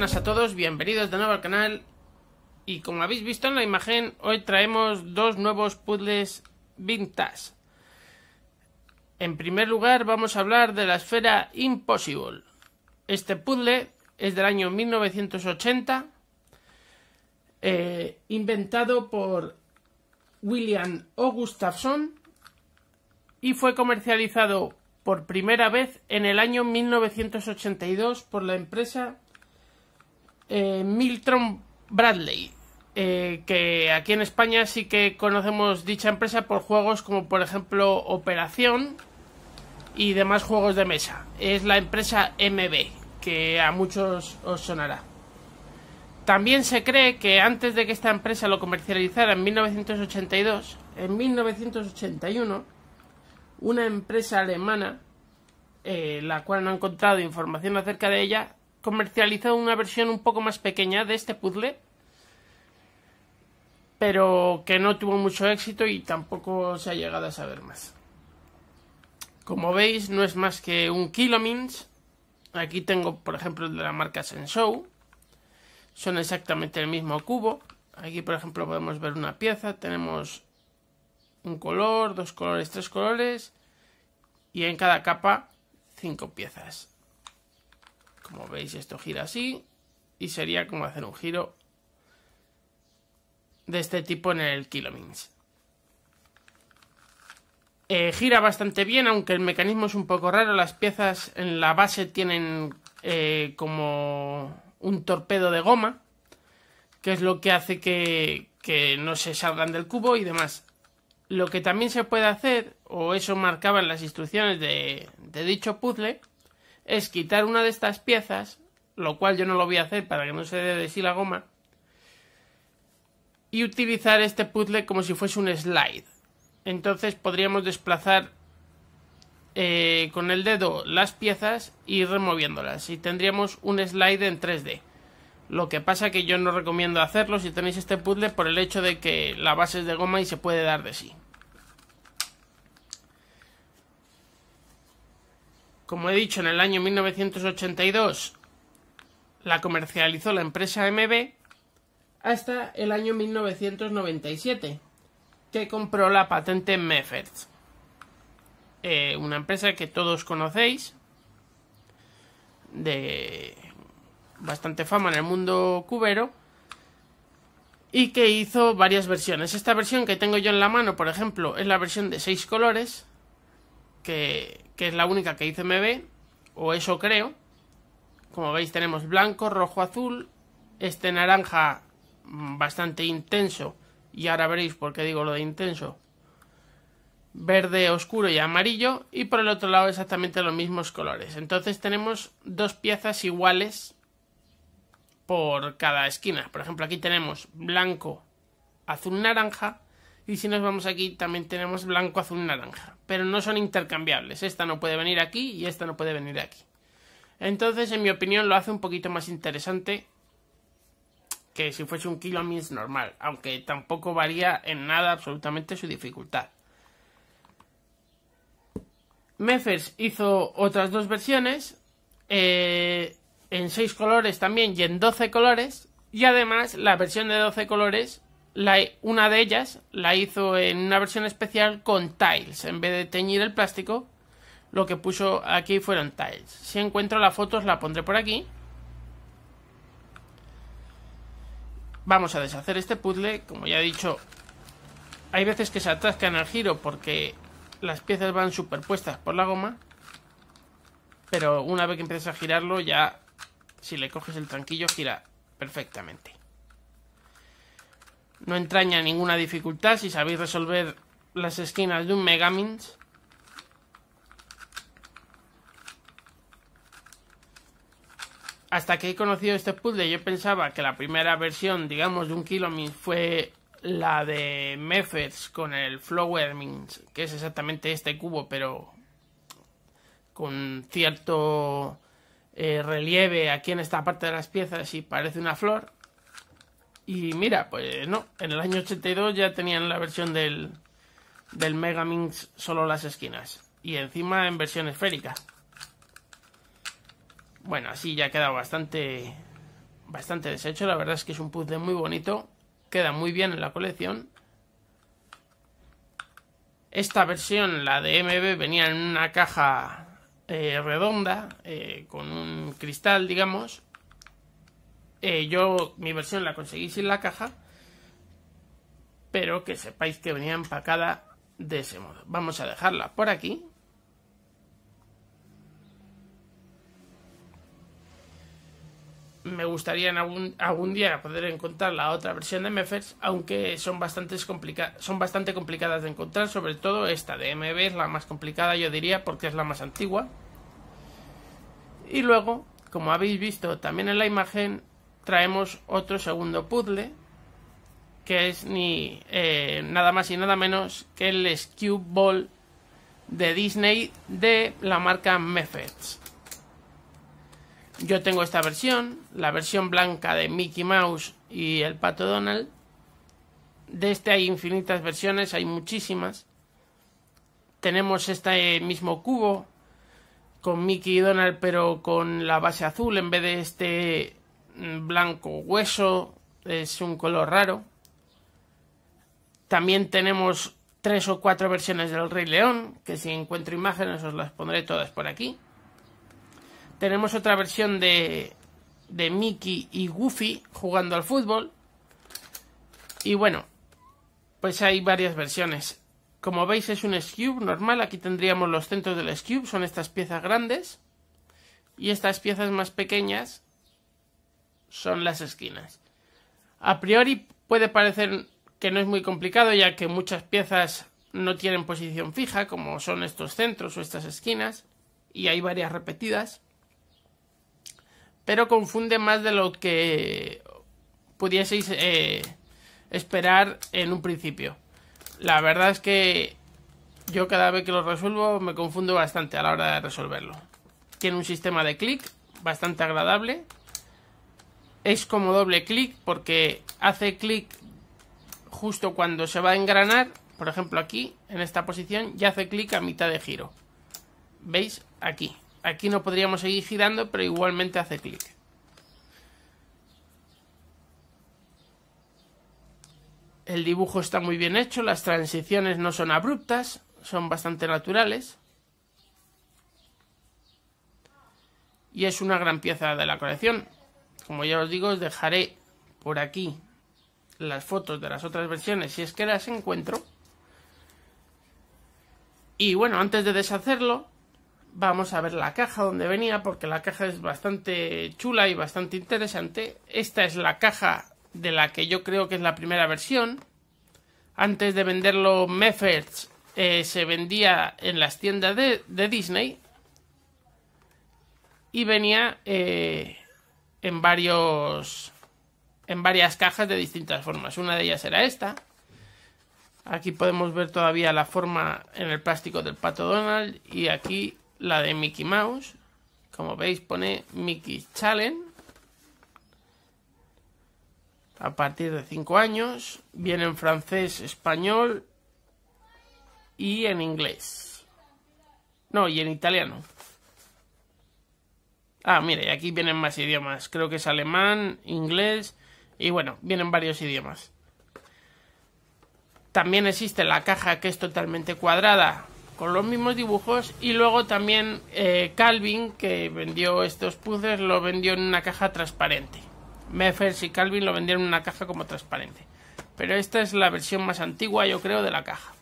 buenas a todos, bienvenidos de nuevo al canal y como habéis visto en la imagen, hoy traemos dos nuevos puzzles vintage. En primer lugar vamos a hablar de la esfera Impossible. Este puzzle es del año 1980, eh, inventado por William O. y fue comercializado por primera vez en el año 1982 por la empresa eh, Miltron Bradley, eh, que aquí en España sí que conocemos dicha empresa por juegos como por ejemplo Operación y demás juegos de mesa. Es la empresa MB, que a muchos os sonará. También se cree que antes de que esta empresa lo comercializara en 1982, en 1981, una empresa alemana, eh, la cual no ha encontrado información acerca de ella, comercializado una versión un poco más pequeña de este puzzle, pero que no tuvo mucho éxito y tampoco se ha llegado a saber más. Como veis, no es más que un Kilomins. Aquí tengo, por ejemplo, el de la marca Sensou. Son exactamente el mismo cubo. Aquí, por ejemplo, podemos ver una pieza. Tenemos un color, dos colores, tres colores. Y en cada capa, cinco piezas. Como veis, esto gira así. Y sería como hacer un giro de este tipo en el Kilomins. Eh, gira bastante bien, aunque el mecanismo es un poco raro. Las piezas en la base tienen eh, como un torpedo de goma, que es lo que hace que, no se salgan del cubo y demás. Lo que también se puede hacer, o eso marcaban las instrucciones de, de dicho puzzle, es quitar una de estas piezas, lo cual yo no lo voy a hacer para que no se dé de sí la goma, y utilizar este puzzle como si fuese un slide. Entonces podríamos desplazar eh, con el dedo las piezas y removiéndolas y tendríamos un slide en 3D. Lo que pasa que yo no recomiendo hacerlo si tenéis este puzzle por el hecho de que la base es de goma y se puede dar de sí. Como he dicho, en el año 1982 la comercializó la empresa MB hasta el año 1997, que compró la patente Meffert, eh, una empresa que todos conocéis, de bastante fama en el mundo cubero, y que hizo varias versiones. Esta versión que tengo yo en la mano, por ejemplo, es la versión de seis colores, que, que es la única que hice me ve, o eso creo. Como veis tenemos blanco, rojo, azul, este naranja mm, bastante intenso, y ahora veréis por qué digo lo de intenso, verde oscuro y amarillo, y por el otro lado exactamente los mismos colores. Entonces tenemos dos piezas iguales por cada esquina. Por ejemplo, aquí tenemos blanco, azul, naranja, y si nos vamos aquí también tenemos blanco, azul y naranja. Pero no son intercambiables. Esta no puede venir aquí y esta no puede venir aquí. Entonces, en mi opinión, lo hace un poquito más interesante que si fuese un kilo normal. Aunque tampoco varía en nada absolutamente su dificultad. Mefers hizo otras dos versiones. Eh, en seis colores también y en 12 colores. Y además la versión de 12 colores una de ellas la hizo en una versión especial con tiles. En vez de teñir el plástico, lo que puso aquí fueron tiles. Si encuentro foto, os la pondré por aquí. Vamos a deshacer este puzzle. Como ya he dicho, hay veces que se atascan al giro porque las piezas van superpuestas por la goma. Pero una vez que empiezas a girarlo, ya si le coges el tranquillo, gira perfectamente. No entraña ninguna dificultad si sabéis resolver las esquinas de un Megamins. Hasta que he conocido este puzzle yo pensaba que la primera versión, digamos, de un Kilomins fue la de Mephers con el Flower Mins, que es exactamente este cubo, pero con cierto eh, relieve aquí en esta parte de las piezas y parece una flor. Y mira, pues no, en el año 82 ya tenían la versión del, Mega Minx solo las esquinas. Y encima en versión esférica. Bueno, así ya queda bastante, bastante deshecho. La verdad es que es un puzzle muy bonito. Queda muy bien en la colección. Esta versión, la de MB, venía en una caja eh, redonda, eh, con un cristal, digamos, eh, yo mi versión la conseguí sin la caja, pero que sepáis que venía empacada de ese modo. Vamos a dejarla por aquí. Me gustaría algún, algún día poder encontrar la otra versión de Mefers, aunque son, bastantes son bastante complicadas de encontrar, sobre todo esta de MB es la más complicada, yo diría, porque es la más antigua. Y luego, como habéis visto también en la imagen, traemos otro segundo puzzle que es ni eh, nada más y nada menos que el Cube Ball de Disney de la marca Mephets. Yo tengo esta versión, la versión blanca de Mickey Mouse y el Pato Donald. De este hay infinitas versiones, hay muchísimas. Tenemos este mismo cubo con Mickey y Donald, pero con la base azul en vez de este blanco hueso, es un color raro. También tenemos tres o cuatro versiones del Rey León, que si encuentro imágenes os las pondré todas por aquí. Tenemos otra versión de, de Mickey y Goofy jugando al fútbol. Y bueno, pues hay varias versiones. Como veis es un skew normal, aquí tendríamos los centros del skew son estas piezas grandes. Y estas piezas más pequeñas son las esquinas. A priori puede parecer que no es muy complicado ya que muchas piezas no tienen posición fija como son estos centros o estas esquinas y hay varias repetidas pero confunde más de lo que pudieseis eh, esperar en un principio la verdad es que yo cada vez que lo resuelvo me confundo bastante a la hora de resolverlo tiene un sistema de clic bastante agradable es como doble clic porque hace clic justo cuando se va a engranar, por ejemplo aquí, en esta posición, y hace clic a mitad de giro. ¿Veis? Aquí. Aquí no podríamos seguir girando, pero igualmente hace clic. El dibujo está muy bien hecho, las transiciones no son abruptas, son bastante naturales. Y es una gran pieza de la colección como ya os digo, os dejaré por aquí las fotos de las otras versiones si es que las encuentro. Y bueno, antes de deshacerlo, vamos a ver la caja donde venía, porque la caja es bastante chula y bastante interesante. Esta es la caja de la que yo creo que es la primera versión. Antes de venderlo Mefferts eh, se vendía en las tiendas de, Disney. Y venía eh, en varios en varias cajas de distintas formas. Una de ellas era esta. Aquí podemos ver todavía la forma en el plástico del pato Donald y aquí la de Mickey Mouse. Como veis pone Mickey Challenge. A partir de 5 años. Viene en francés, español y en inglés. No, y en italiano. Ah, mire, aquí vienen más idiomas. Creo que es alemán, inglés y bueno, vienen varios idiomas. También existe la caja que es totalmente cuadrada con los mismos dibujos y luego también eh, Calvin que vendió estos puzzles lo vendió en una caja transparente. Meffers y Calvin lo vendieron en una caja como transparente. Pero esta es la versión más antigua yo creo de la caja.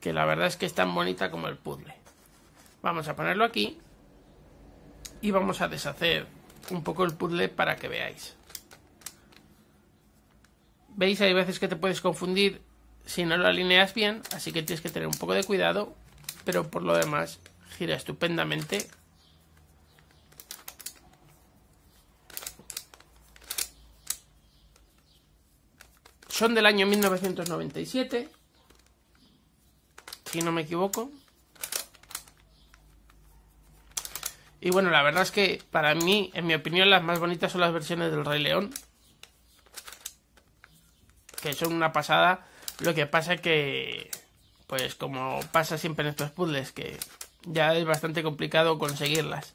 Que la verdad es que es tan bonita como el puzzle. Vamos a ponerlo aquí y vamos a deshacer un poco el puzzle para que veáis. ¿Veis? Hay veces que te puedes confundir si no lo alineas bien, así que tienes que tener un poco de cuidado, pero por lo demás gira estupendamente. Son del año 1997, si no me equivoco. Y bueno, la verdad es que para mí, en mi opinión, las más bonitas son las versiones del Rey León. Que son una pasada. Lo que pasa es que, pues como pasa siempre en estos puzzles, que ya es bastante complicado conseguirlas.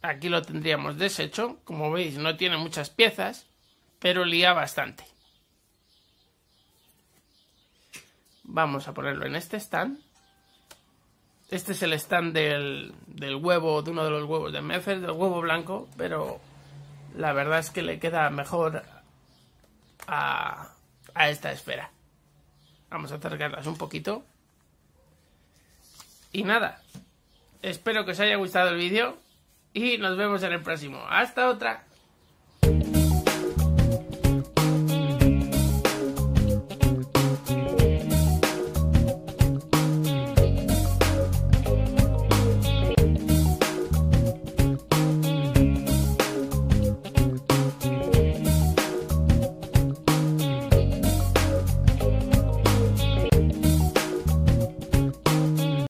Aquí lo tendríamos deshecho. Como veis, no tiene muchas piezas, pero lía bastante. Vamos a ponerlo en este stand. Este es el stand del, huevo, de uno de los huevos de Mefer, del huevo blanco, pero la verdad es que le queda mejor a, a esta esfera. Vamos a acercarlas un poquito. Y nada, espero que os haya gustado el vídeo y nos vemos en el próximo. ¡Hasta otra!